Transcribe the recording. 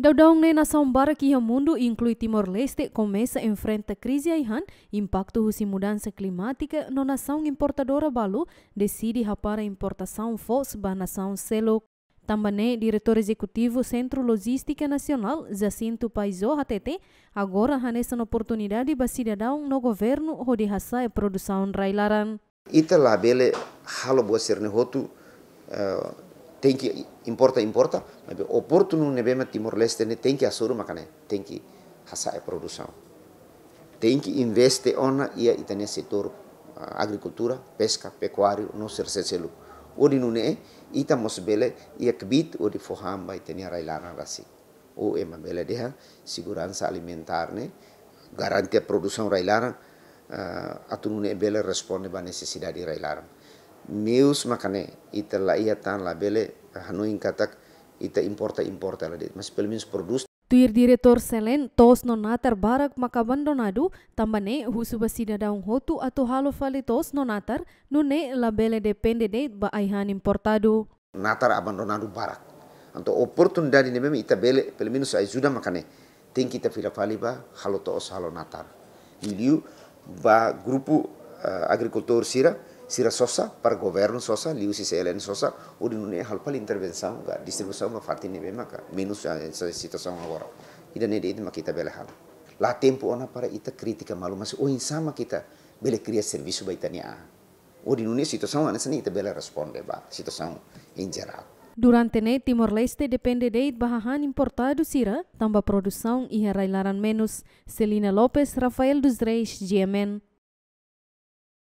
Daudong ne nação bara que o mundo inclui Timor-Leste começa a enfrentar crise aihan, impacto husi mudança climática no nação importadora balu decide rapar a importação fos ba nação selo. Também diretor executivo Centro Logística Nacional, Jacinto Paiso HTT, agora nessa oportunidade ba cidadão no governo rodi hasa e produção railaran. Ita labele halo bo serne hotu uh, tenki importa importa mabe oportunu ne ma timor leste ne tenki asuru makane tenki hasa e produsao tenki investe ona ia itania setor ah, agricultura pesca pecuario no ser seselu odi nune e ita mosbele ia kbit odi fohamba rai lana rasi o e ma bele deha siguranza alimentar ne produsao rai railana uh, ah, atunune bele responde ba necessidade lana meus makane ita la ia tan la bele hanuin katak ita importa importa lah. det mas pelmin produs Tuir diretor selen tos nonatar barak maka bandonadu tambane husuba sidadaung hotu atau halo fali tos nonatar nune labele depende de ba aihan importado. Natar abandonadu barak. Anto oportun dari meme ita bele pelmin sai sudah makane. ting kita fila fali ba halo tos halo natar. iliu ba grupu uh, sira sira sosa par governo sosa si selen sosa hal halpal intervenção ga distribusi, ga fatine be maka minus essa eh, ga agora ida ne de ma kita bela hal la tempo ona para ita kritika malu mas oh sama kita bela cria a baitania nune situação ga nesani ita bela responde ba situação in general. Durante ne Timor-Leste depende de bahan importado sira, tambah produção iha e railaran menus. Selina Lopes, Rafael dos Reis, GMN.